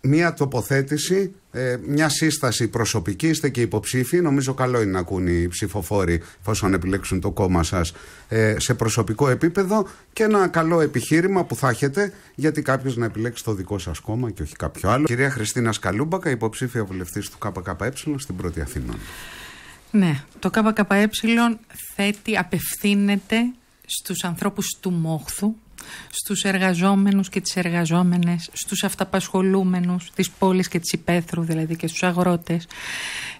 μία τοποθέτηση, ε, μια σύσταση προσωπική, είστε και υποψήφοι. Νομίζω καλό είναι να ακούν οι ψηφοφόροι, εφόσον επιλέξουν το κόμμα σας, ε, σε προσωπικό επίπεδο και ένα καλό επιχείρημα που θα έχετε, γιατί κάποιος να επιλέξει το δικό σας κόμμα και όχι κάποιο άλλο. Κυρία Χριστίνα Σκαλούμπακα, υποψήφια βουλευτής του ΚΚΕ στην Πρώτη Αθήνα. Ναι, το ΚΚΕ θέτει, απευθύνεται στους ανθρώπους του Μόχθου στους εργαζόμενους και τις εργαζόμενες, στους αυταπασχολούμενους της πόλης και της υπαίθρου δηλαδή και στους αγρότες,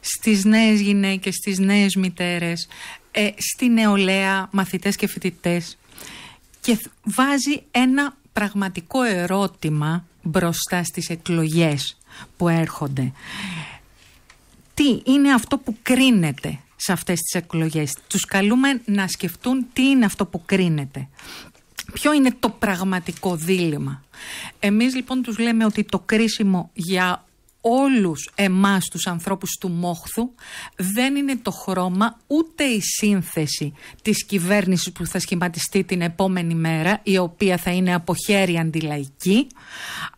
στις νέες γυναίκες, στις νέες μητέρες, ε, στη νεολαία μαθητές και φοιτητές και βάζει ένα πραγματικό ερώτημα μπροστά στις εκλογές που έρχονται. Τι είναι αυτό που κρίνεται σε αυτές τις εκλογές. Τους καλούμε να σκεφτούν τι είναι αυτό που κρίνεται. Ποιο είναι το πραγματικό δίλημα. Εμείς λοιπόν τους λέμε ότι το κρίσιμο για όλους εμάς τους ανθρώπους του Μόχθου δεν είναι το χρώμα ούτε η σύνθεση της κυβέρνησης που θα σχηματιστεί την επόμενη μέρα η οποία θα είναι από χέρι αντιλαϊκή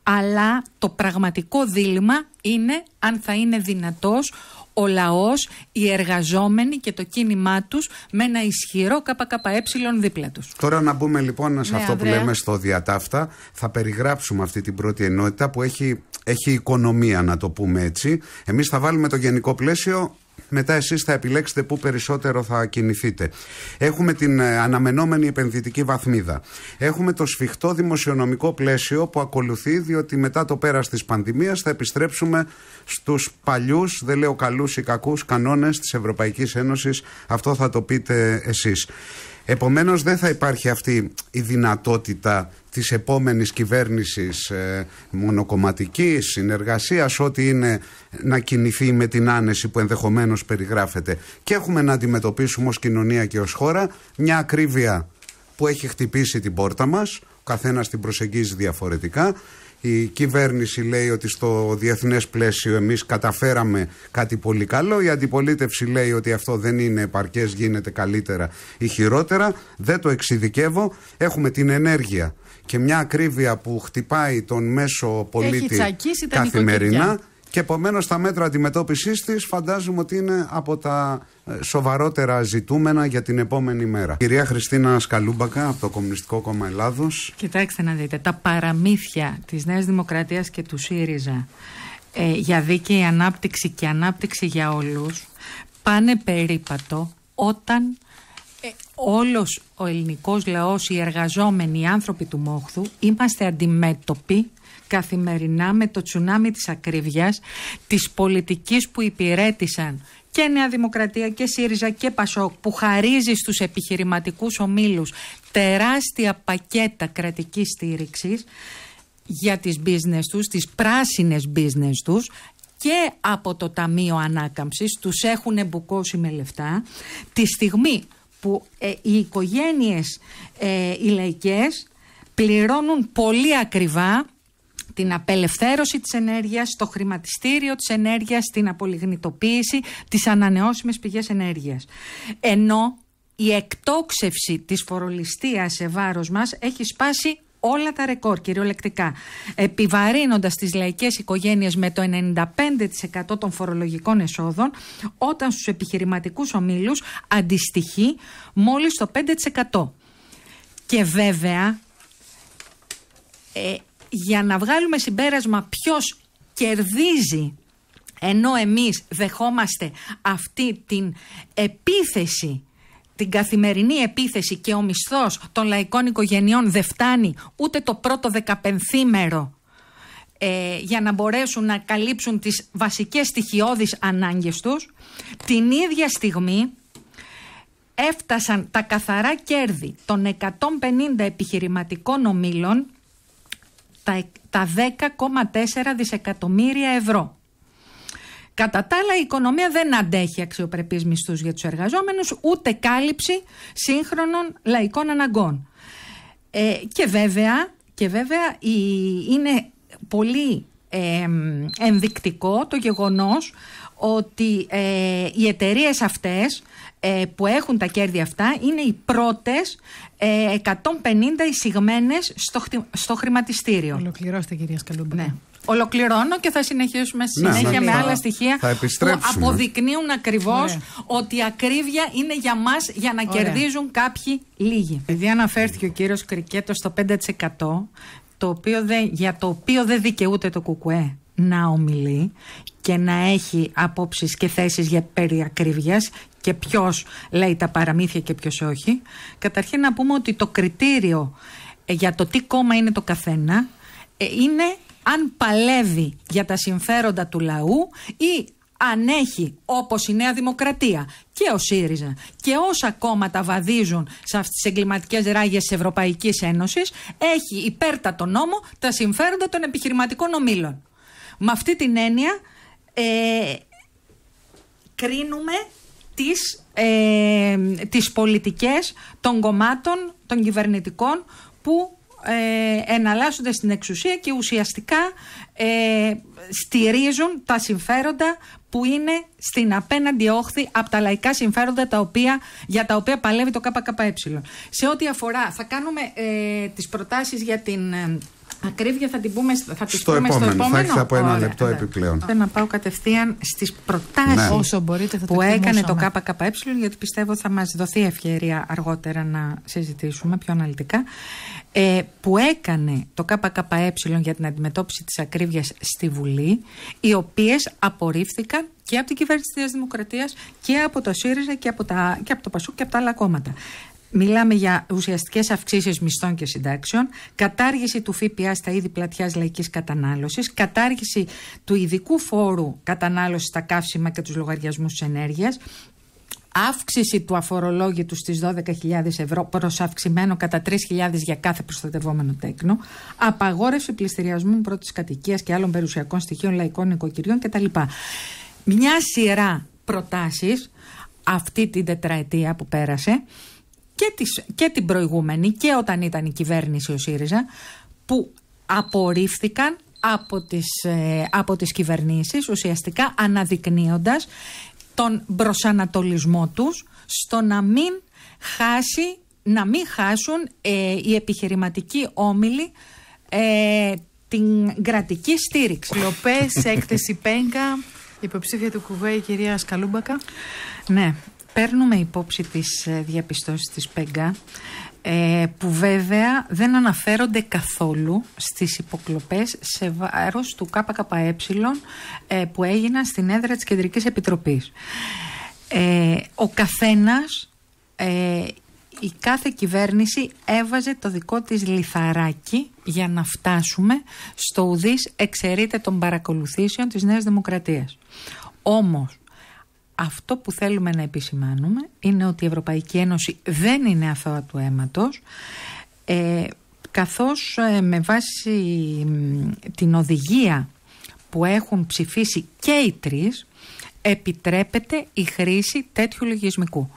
αλλά το πραγματικό δίλημα είναι αν θα είναι δυνατός ο λαός, οι εργαζόμενοι και το κίνημά τους με ένα ισχυρό ΚΚΕ δίπλα τους. Τώρα να μπούμε λοιπόν σε ναι, αυτό που λέμε στο διατάφτα. Θα περιγράψουμε αυτή την πρώτη ενότητα που έχει, έχει οικονομία να το πούμε έτσι. Εμείς θα βάλουμε το γενικό πλαίσιο μετά εσείς θα επιλέξετε πού περισσότερο θα κινηθείτε. Έχουμε την ε, αναμενόμενη επενδυτική βαθμίδα. Έχουμε το σφιχτό δημοσιονομικό πλαίσιο που ακολουθεί, διότι μετά το πέρας της πανδημίας θα επιστρέψουμε στους παλιούς, δεν λέω καλούς ή κακούς, κανόνες της Ευρωπαϊκής Ένωσης. Αυτό θα το πείτε εσείς. Επομένως δεν θα υπάρχει αυτή η δυνατότητα της επόμενης κυβέρνησης ε, μονοκομματικής, συνεργασίας, ό,τι είναι να κινηθεί με την άνεση που ενδεχομένως περιγράφεται. Και έχουμε να αντιμετωπίσουμε ως κοινωνία και ως χώρα μια ακρίβεια που έχει χτυπήσει την πόρτα μας, ο καθένας την προσεγγίζει διαφορετικά. Η κυβέρνηση λέει ότι στο διεθνές πλαίσιο εμείς καταφέραμε κάτι πολύ καλό. Η αντιπολίτευση λέει ότι αυτό δεν είναι επαρκές, γίνεται καλύτερα ή χειρότερα. Δεν το εξειδικεύω. Έχουμε την ενέργεια και μια ακρίβεια που χτυπάει τον μέσο πολίτη καθημερινά. Και επομένως τα μέτρα αντιμετώπιση της φαντάζομαι ότι είναι από τα ε, σοβαρότερα ζητούμενα για την επόμενη μέρα. Κυρία Χριστίνα Σκαλούμπακα από το Κομμουνιστικό Κόμμα Ελλάδος. Κοιτάξτε να δείτε, τα παραμύθια της Νέας Δημοκρατίας και του ΣΥΡΙΖΑ ε, για δίκαιη ανάπτυξη και ανάπτυξη για όλους πάνε περίπατο όταν ε, όλος ο ελληνικός λαός, οι εργαζόμενοι, οι άνθρωποι του Μόχθου είμαστε αντιμέτωποι καθημερινά με το τσουνάμι της ακρίβειας, της πολιτικής που υπηρέτησαν και Νέα Δημοκρατία και ΣΥΡΙΖΑ και ΠΑΣΟΚ που χαρίζει στους επιχειρηματικούς ομίλους τεράστια πακέτα κρατικής στήριξης για τις business τους, τις πράσινες business τους και από το Ταμείο Ανάκαμψης τους έχουν εμπουκώσει με λεφτά τη στιγμή που ε, οι οικογένειες ε, οι λαϊκές πληρώνουν πολύ ακριβά την απελευθέρωση της ενέργειας, το χρηματιστήριο της ενέργειας, την απολιγνητοποίηση, τις ανανεώσιμες πηγές ενέργειας. Ενώ η εκτόξευση της φορολιστίας σε βάρος μας έχει σπάσει όλα τα ρεκόρ κυριολεκτικά, επιβαρύνοντας τις λαϊκές οικογένειες με το 95% των φορολογικών εσόδων, όταν στους επιχειρηματικούς ομίλους αντιστοιχεί μόλις το 5%. Και βέβαια, ε, για να βγάλουμε συμπέρασμα ποιος κερδίζει ενώ εμείς δεχόμαστε αυτή την επίθεση την καθημερινή επίθεση και ο μισθός των λαϊκών οικογενειών δεν φτάνει ούτε το πρώτο δεκαπενθήμερο ε, για να μπορέσουν να καλύψουν τις βασικές στοιχειώδεις ανάγκες τους, την ίδια στιγμή έφτασαν τα καθαρά κέρδη των 150 επιχειρηματικών ομίλων τα 10,4 δισεκατομμύρια ευρώ. Κατά τα άλλα, η οικονομία δεν αντέχει αξιοπρεπείς μισθούς για τους εργαζόμενους, ούτε κάλυψη σύγχρονων λαϊκών αναγκών. Ε, και βέβαια, και βέβαια είναι πολύ ε, ενδεικτικό το γεγονός ότι ε, οι εταιρείες αυτές ε, που έχουν τα κέρδη αυτά είναι οι πρώτες ε, 150 εισηγμένες στο, στο χρηματιστήριο. Ολοκληρώστε κυρία Σκαλούμπα. Ναι. Ολοκληρώνω και θα συνεχίσουμε στη ναι, συνέχεια ναι, με θα, άλλα στοιχεία που αποδεικνύουν ακριβώς ναι. ότι η ακρίβεια είναι για μας για να Ωραία. κερδίζουν κάποιοι λίγοι. Επειδή αναφέρθηκε ο κύριος Κρικέτος στο 5% το οποίο δεν, για το οποίο δεν δικαιούται το κουκουέ να ομιλεί και να έχει απόψεις και θέσεις για περί ακρίβειας και ποιος λέει τα παραμύθια και ποιος όχι. Καταρχήν να πούμε ότι το κριτήριο ε, για το τι κόμμα είναι το καθένα ε, είναι αν παλεύει για τα συμφέροντα του λαού ή αν έχει όπως η Νέα Δημοκρατία και ο ΣΥΡΙΖΑ και όσα κόμματα βαδίζουν σε αυτές τις εγκληματικές ράγες της Ευρωπαϊκής Ένωσης έχει υπέρτατο νόμο τα συμφέροντα των επιχειρηματικών ομίλων. Με αυτή την έννοια ε, κρίνουμε τις, ε, τις πολιτικές των κομμάτων, των κυβερνητικών που ε, εναλλάσσονται στην εξουσία και ουσιαστικά ε, στηρίζουν τα συμφέροντα που είναι στην απέναντι όχθη από τα λαϊκά συμφέροντα τα οποία, για τα οποία παλεύει το ΚΚΕ. Σε ό,τι αφορά, θα κάνουμε ε, τις προτάσεις για την... Ε, ακρίβεια θα την πούμε, θα τις στο, πούμε επόμενο, στο επόμενο. Θα ένα λεπτό επιπλέον. Θέλω να πάω κατευθείαν στις προτάσεις ναι. Όσο μπορείτε, που έκανε το ναι. ΚΚΕ γιατί πιστεύω θα μας δοθεί ευκαιρία αργότερα να συζητήσουμε πιο αναλυτικά ε, που έκανε το ΚΚΕ για την αντιμετώπιση της ακρίβειας στη Βουλή, οι οποίες απορρίφθηκαν και από την κυβέρνηση της Δημοκρατίας και από το ΣΥΡΙΖΑ και από, τα, και από το πασού και από τα άλλα κόμματα. Μιλάμε για ουσιαστικές αυξήσεις μισθών και συντάξεων, κατάργηση του ΦΠΑ στα είδη πλατια λαϊκής κατανάλωσης, κατάργηση του ειδικού φόρου κατανάλωσης στα καύσιμα και τους λογαριασμούς της ενέργειας, αύξηση του αφορολόγητου στις 12.000 ευρώ προς αυξημένο κατά 3.000 για κάθε προστατευόμενο τέκνο, απαγόρευση πληστηριασμού πρώτης κατοικίας και άλλων περιουσιακών στοιχείων λαϊκών οικοκυριών κτλ. Μια σειρά προτάσεις αυτή την τετραετία που πέρασε και, τις, την προηγούμενη και όταν ήταν η κυβέρνηση ο ΣΥΡΙΖΑ που απορρίφθηκαν από τις, ε, από τις κυβερνήσεις ουσιαστικά αναδεικνύοντας τον προσανατολισμό τους στο να μην χάσει, να μην χάσουν ε, οι επιχειρηματικοί όμιλοι ε, την κρατική στήριξη. Λοπές, έκθεση Πέγκα, υποψήφια του Κουβέ η κυρία Σκαλούμπακα. Ναι, παίρνουμε υπόψη τις ε, διαπιστώσεις της Πέγκα ε, που βέβαια δεν αναφέρονται καθόλου στις υποκλοπές σε βάρος του ΚΚΕ ε, που έγιναν στην έδρα της Κεντρικής Επιτροπής. Ε, ο καθένας, η κάθε κυβέρνηση έβαζε το δικό της λιθαράκι για να φτάσουμε στο ουδής εξαιρείται των παρακολουθήσεων της Νέας Δημοκρατίας. Όμως αυτό που θέλουμε να επισημάνουμε είναι ότι η Ευρωπαϊκή Ένωση δεν είναι αθώα του αίματος ε, καθώς ε, με βάση την οδηγία που έχουν ψηφίσει και οι τρεις επιτρέπεται η χρήση τέτοιου λογισμικού.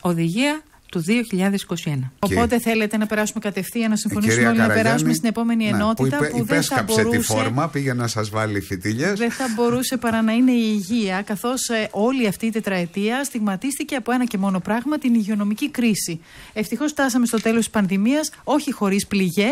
Οδηγία του 2021. Οπότε θέλετε να περάσουμε κατευθείαν, να συμφωνήσουμε όλοι να περάσουμε στην επόμενη ενότητα που, δεν θα μπορούσε. τη φόρμα, πήγε να σας βάλει φιτίλια. Δεν θα μπορούσε παρά να είναι η υγεία, καθώς ε, όλη αυτή η τετραετία στιγματίστηκε από ένα και μόνο πράγμα, την υγειονομική κρίση. Ευτυχώς φτάσαμε στο τέλος της πανδημίας, όχι χωρίς πληγές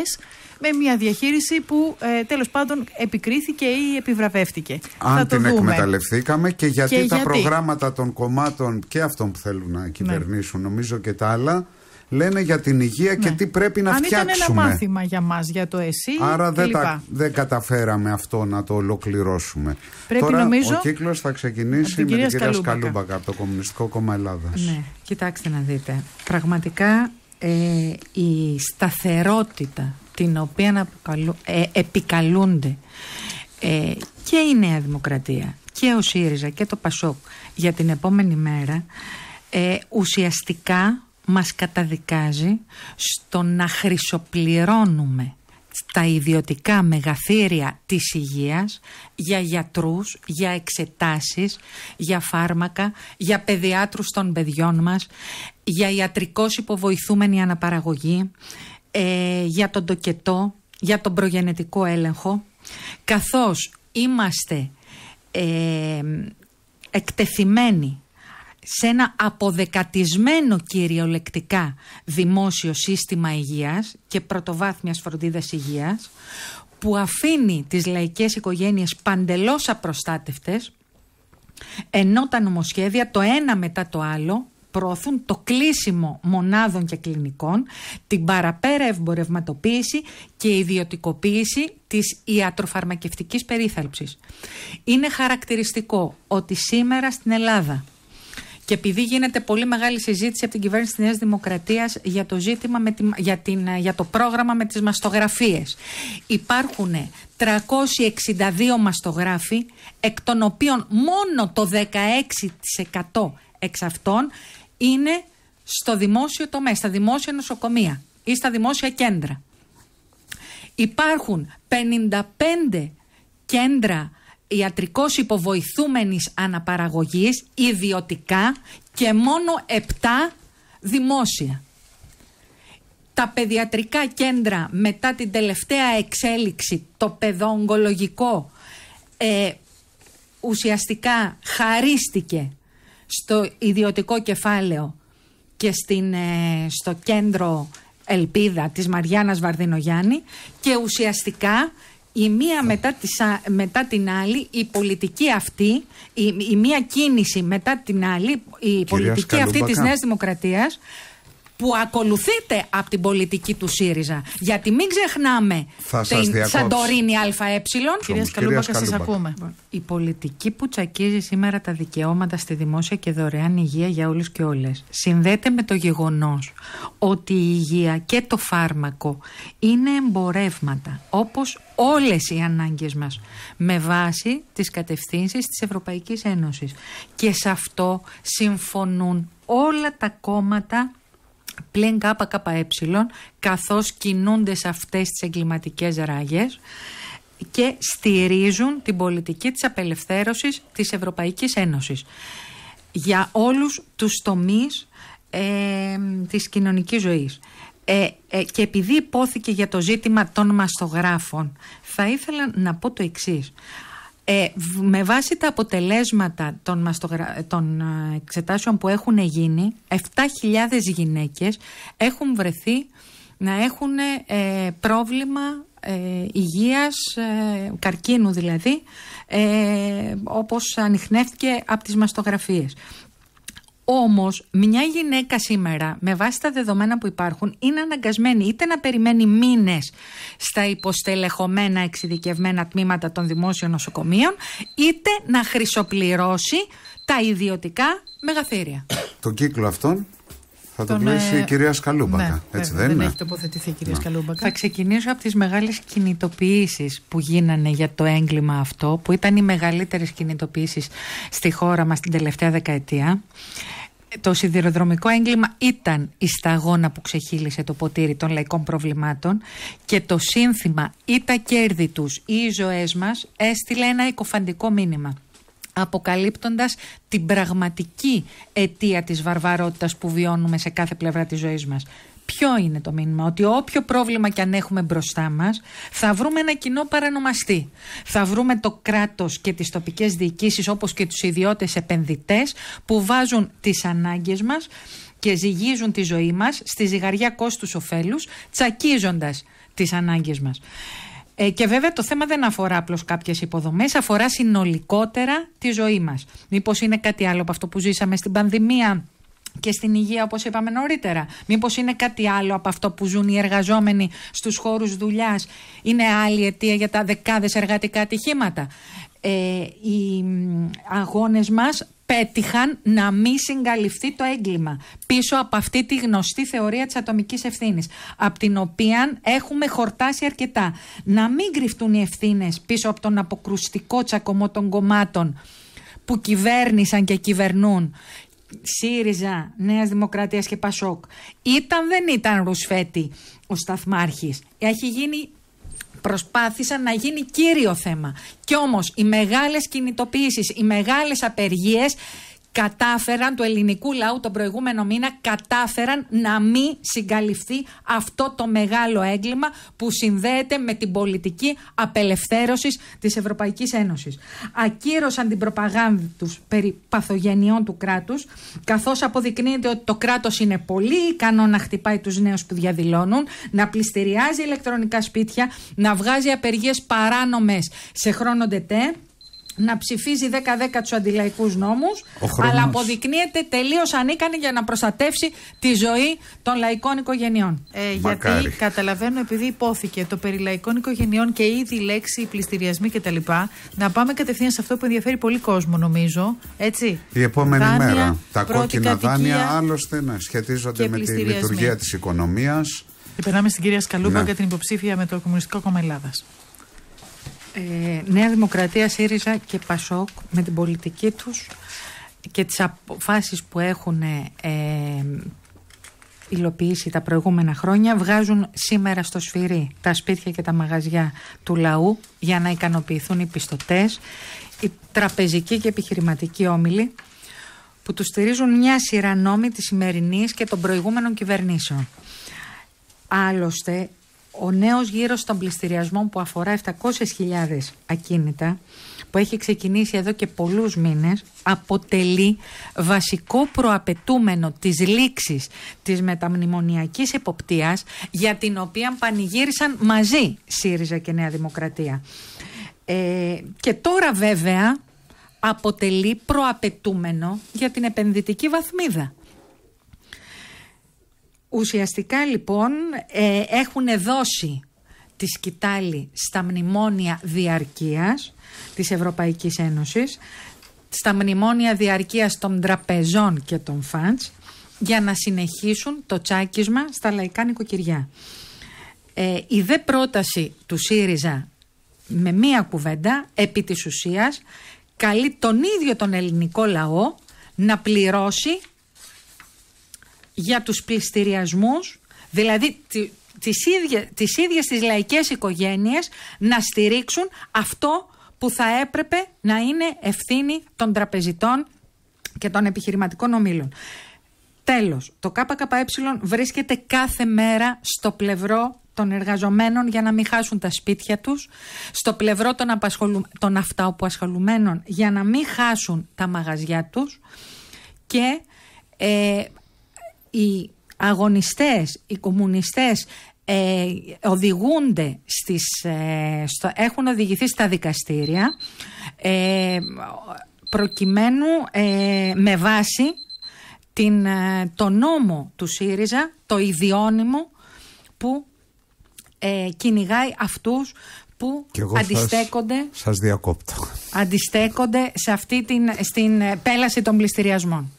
με μια διαχείριση που ε, τέλος πάντων επικρίθηκε ή επιβραβεύτηκε. Αν την δούμε. εκμεταλλευθήκαμε και γιατί και τα γιατί. προγράμματα των κομμάτων και αυτών που θέλουν να κυβερνήσουν, ναι. νομίζω και τα άλλα, λένε για την υγεία ναι. και τι πρέπει να Αν φτιάξουμε. Αν ήταν ένα μάθημα για μας, για το εσύ Άρα δεν, τα, δεν καταφέραμε αυτό να το ολοκληρώσουμε. Πρέπει Τώρα νομίζω, ο κύκλος θα ξεκινήσει με την κυρία Σκαλούμπακα από το Κομμουνιστικό Κόμμα Ελλάδας. Ναι, κοιτάξτε να δείτε. Πραγματικά ε, η σταθερότητα την οποία ε, επικαλούνται ε, και η Νέα Δημοκρατία και ο ΣΥΡΙΖΑ και το ΠΑΣΟΚ για την επόμενη μέρα ε, ουσιαστικά μας καταδικάζει στο να χρυσοπληρώνουμε τα ιδιωτικά μεγαθύρια της υγείας για γιατρούς, για εξετάσεις, για φάρμακα, για παιδιάτρους των παιδιών μας, για ιατρικώς υποβοηθούμενη αναπαραγωγή, ε, για τον τοκετό, για τον προγενετικό έλεγχο, καθώς είμαστε ε, εκτεθειμένοι σε ένα αποδεκατισμένο κυριολεκτικά δημόσιο σύστημα υγείας και πρωτοβάθμιας φροντίδας υγείας που αφήνει τις λαϊκές οικογένειες παντελώς απροστάτευτες ενώ τα νομοσχέδια το ένα μετά το άλλο προωθούν το κλείσιμο μονάδων και κλινικών, την παραπέρα εμπορευματοποίηση και ιδιωτικοποίηση της ιατροφαρμακευτικής περίθαλψης. Είναι χαρακτηριστικό ότι σήμερα στην Ελλάδα και επειδή γίνεται πολύ μεγάλη συζήτηση από την κυβέρνηση της Νέας Δημοκρατίας για το, ζήτημα με τη, για, την, για το πρόγραμμα με τις μαστογραφίες. Υπάρχουν 362 μαστογράφοι, εκ των οποίων μόνο το 16% εξ αυτών είναι στο δημόσιο τομέα, στα δημόσια νοσοκομεία ή στα δημόσια κέντρα. Υπάρχουν 55 κέντρα ιατρικός υποβοηθούμενης αναπαραγωγής ιδιωτικά και μόνο 7 δημόσια. Τα παιδιατρικά κέντρα μετά την τελευταία εξέλιξη, το παιδοογκολογικό, ε, ουσιαστικά χαρίστηκε στο ιδιωτικό κεφάλαιο και στην, ε, στο κέντρο ελπίδα της Μαριάνας Βαρδινογιάννη και ουσιαστικά η μία μετά, μετά την άλλη, η πολιτική αυτή, η, η μία κίνηση μετά την άλλη, η πολιτική αυτή της Νέας Δημοκρατίας που ακολουθείτε από την πολιτική του ΣΥΡΙΖΑ. Γιατί μην ξεχνάμε Θα την Σαντορίνη ΑΕ. Ε. Κυρία Σκαλούμπακα, σα ακούμε. Λοιπόν, η πολιτική που τσακίζει σήμερα τα δικαιώματα στη δημόσια και δωρεάν υγεία για όλους και όλες συνδέεται με το γεγονός ότι η υγεία και το φάρμακο είναι εμπορεύματα όπως όλες οι ανάγκες μας με βάση τις κατευθύνσεις της Ευρωπαϊκής Ένωσης. και σε αυτό συμφωνούν όλα τα κόμματα πλην ΚΚΕ καθώς κινούνται σε αυτές τις εγκληματικές ράγες και στηρίζουν την πολιτική της απελευθέρωσης της Ευρωπαϊκής Ένωσης για όλους τους τομείς ε, της κοινωνικής ζωής. Ε, ε, και επειδή υπόθηκε για το ζήτημα των μαστογράφων, θα ήθελα να πω το εξής. Ε, με βάση τα αποτελέσματα των, μαστογρα... Ε, εξετάσεων που έχουν γίνει, 7.000 γυναίκες έχουν βρεθεί να έχουν ε, πρόβλημα ε, υγείας, καρκίνου δηλαδή, ε, όπως ανοιχνεύτηκε από τις μαστογραφίες. Όμως, μια γυναίκα σήμερα, με βάση τα δεδομένα που υπάρχουν, είναι αναγκασμένη είτε να περιμένει μήνες στα υποστελεχωμένα εξειδικευμένα τμήματα των δημόσιων νοσοκομείων, είτε να χρυσοπληρώσει τα ιδιωτικά μεγαθύρια. Το κύκλο αυτόν θα τον, το πλήσει η ε, κυρία Σκαλούμπακα. Ναι, έτσι δεν, είναι. έχει τοποθετηθεί η κυρία ναι. Σκαλούμπακα. Θα ξεκινήσω από τις μεγάλες κινητοποιήσεις που γίνανε για το έγκλημα αυτό, που ήταν οι μεγαλύτερες κινητοποιήσεις στη χώρα μας την τελευταία δεκαετία το σιδηροδρομικό έγκλημα ήταν η σταγόνα που ξεχύλισε το ποτήρι των λαϊκών προβλημάτων και το σύνθημα ή τα κέρδη τους ή οι ζωές μας έστειλε ένα οικοφαντικό μήνυμα αποκαλύπτοντας την πραγματική αιτία της βαρβαρότητας που βιώνουμε σε κάθε πλευρά της ζωής μας. Ποιο είναι το μήνυμα, ότι όποιο πρόβλημα και αν έχουμε μπροστά μας θα βρούμε ένα κοινό παρανομαστή. Θα βρούμε το κράτος και τις τοπικές διοικήσεις όπως και τους ιδιώτες επενδυτές που βάζουν τις ανάγκες μας και ζυγίζουν τη ζωή μας στη ζυγαριά κόστους ωφέλους τσακίζοντας τις ανάγκες μας. Ε, και βέβαια το θέμα δεν αφορά απλώς κάποιες υποδομές, αφορά συνολικότερα τη ζωή μας. Μήπως είναι κάτι άλλο από αυτό που ζήσαμε στην πανδημία, και στην υγεία όπως είπαμε νωρίτερα. Μήπως είναι κάτι άλλο από αυτό που ζουν οι εργαζόμενοι στους χώρους δουλειάς. Είναι άλλη αιτία για τα δεκάδες εργατικά ατυχήματα. Ε, οι αγώνες μας πέτυχαν να μην συγκαλυφθεί το έγκλημα πίσω από αυτή τη γνωστή θεωρία της ατομικής ευθύνης από την οποία έχουμε χορτάσει αρκετά να μην κρυφτούν οι ευθύνες πίσω από τον αποκρουστικό τσακωμό των κομμάτων που κυβέρνησαν και κυβερνούν ΣΥΡΙΖΑ, Νέας Δημοκρατίας και ΠΑΣΟΚ. Ήταν δεν ήταν Ρουσφέτη ο Σταθμάρχης. Έχει γίνει προσπάθησαν να γίνει κύριο θέμα. Κι όμως οι μεγάλες κινητοποίησεις, οι μεγάλες απεργίες κατάφεραν του ελληνικού λαού τον προηγούμενο μήνα κατάφεραν να μην συγκαλυφθεί αυτό το μεγάλο έγκλημα που συνδέεται με την πολιτική απελευθέρωσης της Ευρωπαϊκής Ένωσης. Ακύρωσαν την προπαγάνδα τους περί παθογενειών του κράτους καθώς αποδεικνύεται ότι το κράτος είναι πολύ ικανό να χτυπάει τους νέους που διαδηλώνουν, να πληστηριάζει ηλεκτρονικά σπίτια, να βγάζει απεργίες παράνομες σε χρόνο να ψηφίζει 10-10 τους αντιλαϊκούς νόμους, αλλά αποδεικνύεται τελείως ανίκανη για να προστατεύσει τη ζωή των λαϊκών οικογενειών. Ε, γιατί καταλαβαίνω, επειδή υπόθηκε το περί λαϊκών οικογενειών και ήδη η λέξη πληστηριασμοί κτλ., να πάμε κατευθείαν σε αυτό που ενδιαφέρει πολύ κόσμο, νομίζω. Έτσι. Η επόμενη μέρα. Τα κόκκινα δάνεια άλλωστε να σχετίζονται με τη λειτουργία της οικονομίας. Και περνάμε στην κυρία Σκαλούπα ναι. για την υποψήφια με το Κομμουνιστικό Κόμμα Ελλάδας. Ε, Νέα Δημοκρατία, ΣΥΡΙΖΑ και ΠΑΣΟΚ με την πολιτική τους και τις αποφάσεις που έχουν ε, υλοποιήσει τα προηγούμενα χρόνια βγάζουν σήμερα στο σφυρί τα σπίτια και τα μαγαζιά του λαού για να ικανοποιηθούν οι πιστωτές, οι τραπεζικοί και επιχειρηματικοί όμιλοι που τους στηρίζουν μια σειρά νόμοι της σημερινής και των προηγούμενων κυβερνήσεων. Άλλωστε, ο νέος γύρος των πληστηριασμών που αφορά 700.000 ακίνητα που έχει ξεκινήσει εδώ και πολλούς μήνες αποτελεί βασικό προαπαιτούμενο της λήξης της μεταμνημονιακής εποπτείας για την οποία πανηγύρισαν μαζί ΣΥΡΙΖΑ και Νέα Δημοκρατία. Ε, και τώρα βέβαια αποτελεί προαπαιτούμενο για την επενδυτική βαθμίδα. Ουσιαστικά λοιπόν ε, έχουν δώσει τη σκητάλη στα μνημόνια διαρκείας της Ευρωπαϊκής Ένωσης, στα μνημόνια διαρκείας των τραπεζών και των φαντς, για να συνεχίσουν το τσάκισμα στα λαϊκά νοικοκυριά. Ε, η δε πρόταση του ΣΥΡΙΖΑ με μία κουβέντα, επί της ουσίας, καλεί τον ίδιο τον ελληνικό λαό να πληρώσει για τους πληστηριασμούς, δηλαδή τις ίδιε τις ίδιες τις λαϊκές οικογένειες να στηρίξουν αυτό που θα έπρεπε να είναι ευθύνη των τραπεζιτών και των επιχειρηματικών ομίλων. Τέλος, το ΚΚΕ βρίσκεται κάθε μέρα στο πλευρό των εργαζομένων για να μην χάσουν τα σπίτια τους, στο πλευρό των, απασχολου... των για να μην χάσουν τα μαγαζιά τους και ε, οι αγωνιστές, οι κομμουνιστές ε, οδηγούνται στις, ε, έχουν οδηγηθεί στα δικαστήρια ε, προκειμένου ε, με βάση την, ε, το νόμο του ΣΥΡΙΖΑ, το ιδιώνυμο που κυνηγάει αυτούς που αντιστέκονται, σας, αντιστέκονται σε αυτή την, στην πέλαση των πληστηριασμών.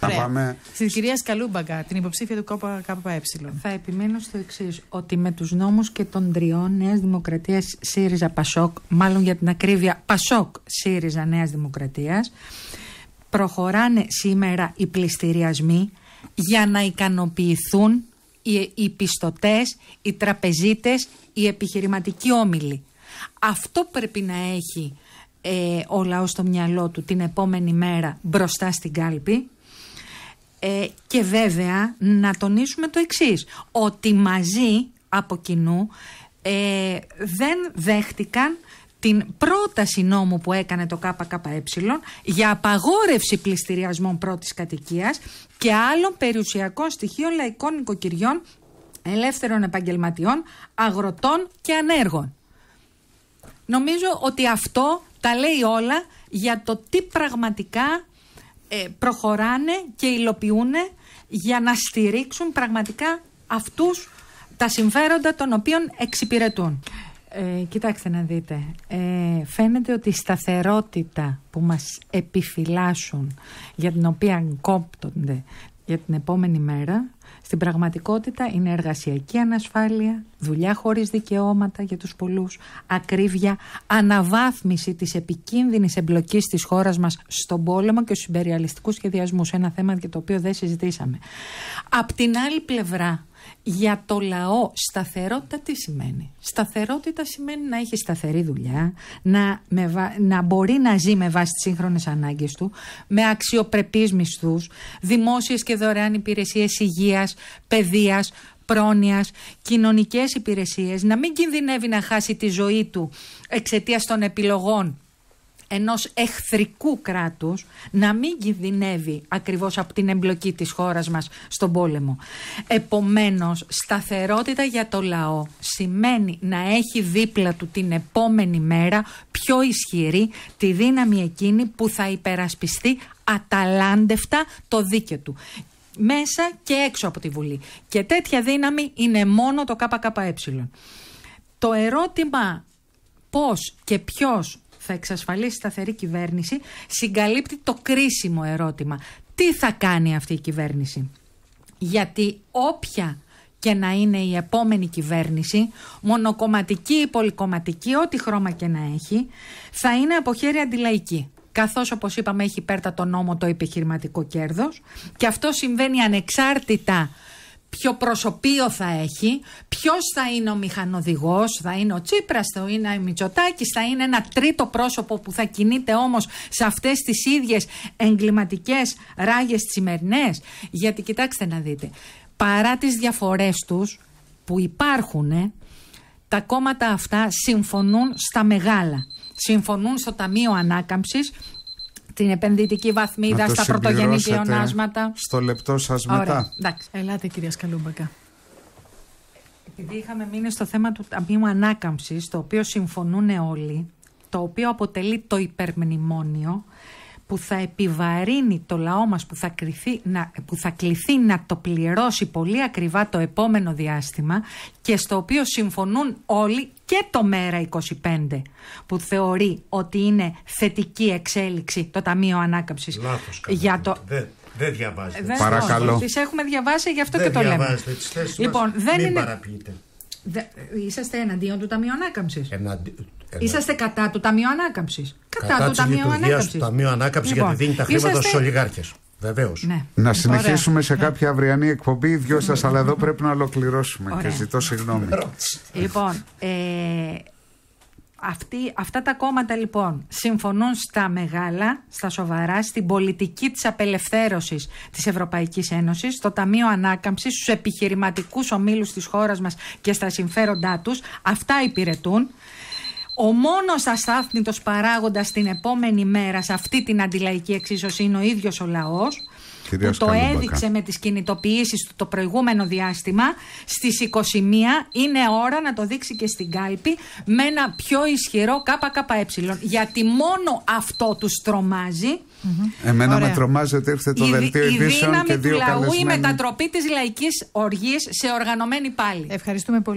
Να πάμε. Στην κυρία Σκαλούμπαγκα, την υποψήφια του ΚΚΕ. Θα επιμένω στο εξής, ότι με τους νόμους και των τριών Νέας Δημοκρατίας ΣΥΡΙΖΑ Πασόκ, μάλλον για την ακρίβεια Πασόκ ΣΥΡΙΖΑ Νέας Δημοκρατίας, προχωράνε σήμερα οι πληστηριασμοί για να ικανοποιηθούν οι, οι οι τραπεζίτες, οι επιχειρηματικοί όμιλοι. Αυτό πρέπει να έχει ε, ο λαός στο μυαλό του την επόμενη μέρα μπροστά στην κάλπη ε, και βέβαια να τονίσουμε το εξής, ότι μαζί από κοινού ε, δεν δέχτηκαν την πρόταση νόμου που έκανε το ΚΚΕ για απαγόρευση πληστηριασμών πρώτης κατοικίας και άλλων περιουσιακών στοιχείων λαϊκών οικοκυριών, ελεύθερων επαγγελματιών, αγροτών και ανέργων. Νομίζω ότι αυτό τα λέει όλα για το τι πραγματικά ε, προχωράνε και υλοποιούν για να στηρίξουν πραγματικά αυτούς τα συμφέροντα των οποίων εξυπηρετούν. Ε, κοιτάξτε να δείτε, ε, φαίνεται ότι η σταθερότητα που μας επιφυλάσσουν για την οποία κόπτονται για την επόμενη μέρα στην πραγματικότητα είναι εργασιακή ανασφάλεια, δουλειά χωρίς δικαιώματα για τους πολλούς, ακρίβεια, αναβάθμιση της επικίνδυνης εμπλοκής της χώρας μας στον πόλεμο και στους συμπεριαλιστικούς σχεδιασμούς, ένα θέμα για το οποίο δεν συζητήσαμε. Απ' την άλλη πλευρά, για το λαό σταθερότητα τι σημαίνει. Σταθερότητα σημαίνει να έχει σταθερή δουλειά, να, να μπορεί να ζει με βάση τις σύγχρονες ανάγκες του, με αξιοπρεπείς μισθούς, δημόσιες και δωρεάν υπηρεσίες υγείας, παιδείας, πρόνοιας, κοινωνικές υπηρεσίες, να μην κινδυνεύει να χάσει τη ζωή του εξαιτίας των επιλογών ενός εχθρικού κράτους να μην κινδυνεύει ακριβώς από την εμπλοκή της χώρας μας στον πόλεμο. Επομένως, σταθερότητα για το λαό σημαίνει να έχει δίπλα του την επόμενη μέρα πιο ισχυρή τη δύναμη εκείνη που θα υπερασπιστεί αταλάντευτα το δίκαιο του μέσα και έξω από τη Βουλή. Και τέτοια δύναμη είναι μόνο το ΚΚΕ. Το ερώτημα πώς και ποιος θα εξασφαλίσει σταθερή κυβέρνηση συγκαλύπτει το κρίσιμο ερώτημα. Τι θα κάνει αυτή η κυβέρνηση. Γιατί όποια και να είναι η επόμενη κυβέρνηση, μονοκομματική ή πολυκομματική, ό,τι χρώμα και να έχει, θα είναι από χέρι αντιλαϊκή. Καθώς όπως είπαμε, έχει υπέρτατο νόμο το επιχειρηματικό κέρδος. και αυτό συμβαίνει ανεξάρτητα ποιο προσωπείο θα έχει, ποιος θα είναι ο μηχανοδηγός, θα είναι ο Τσίπρας, θα είναι ο Μητσοτάκης, θα είναι ένα τρίτο πρόσωπο που θα κινείται όμως σε αυτές τις ίδιες εγκληματικές ράγες σημερινές. Γιατί κοιτάξτε να δείτε, παρά τις διαφορές τους που υπάρχουν, τα κόμματα αυτά συμφωνούν στα μεγάλα. Συμφωνούν στο Ταμείο Ανάκαμψης την επενδυτική βαθμίδα στα πρωτογενή πλεονάσματα. Στο λεπτό σας μετά. Εντάξει. Ελάτε, κυρία Σκαλούμπακα. Επειδή είχαμε μείνει στο θέμα του Ταμείου Ανάκαμψης, το οποίο συμφωνούν όλοι, το οποίο αποτελεί το υπερμνημόνιο, που θα επιβαρύνει το λαό μας που θα, κρυθεί, να, που θα κληθεί να το πληρώσει πολύ ακριβά το επόμενο διάστημα και στο οποίο συμφωνούν όλοι και το Μέρα 25 που θεωρεί ότι είναι θετική εξέλιξη το Ταμείο Ανάκαμψης Λάθος, για το... Δεν, δεν διαβάζετε. Δεν Παρακαλώ. Τις έχουμε διαβάσει, γι' αυτό και το λέμε. Τις λοιπόν, δεν είναι... παραποιείτε. Είσαστε εναντίον του Ταμείου Ανάκαμψης. Εναντι... Ε, είσαστε ναι. κατά του Ταμείου Ανάκαμψης. Κατά, του Ταμείου Ανάκαμψη. του Ταμείου Ανάκαμψης γιατί λοιπόν, δίνει τα χρήματα είσαστε... στους ολιγάρχες. Βεβαίως. Ναι. Να συνεχίσουμε σε ναι. κάποια αυριανή εκπομπή, δυο σας, αλλά εδώ πρέπει να ολοκληρώσουμε Ωραία. και ζητώ συγγνώμη. λοιπόν, ε, αυτή, αυτά τα κόμματα λοιπόν συμφωνούν στα μεγάλα, στα σοβαρά, στην πολιτική της απελευθέρωσης της Ευρωπαϊκής Ένωσης, στο Ταμείο Ανάκαμψης, στους επιχειρηματικούς ομίλους της χώρας μας και στα συμφέροντά τους. Αυτά υπηρετούν. Ο μόνος τος παράγοντας την επόμενη μέρα σε αυτή την αντιλαϊκή εξίσωση είναι ο ίδιος ο λαός Κυρίας που το έδειξε με τις κινητοποιήσεις του το προηγούμενο διάστημα στις 21 είναι ώρα να το δείξει και στην κάλπη με ένα πιο ισχυρό ΚΚΕ γιατί μόνο αυτό τους τρομαζει Εμένα Ωραία. με ότι ήρθε το η, δελτίο ειδήσεων και δύο καλεσμένοι. δύναμη του λαού, η μετατροπή της λαϊκής οργής σε οργανωμένη πάλι. Ευχαριστούμε πολύ.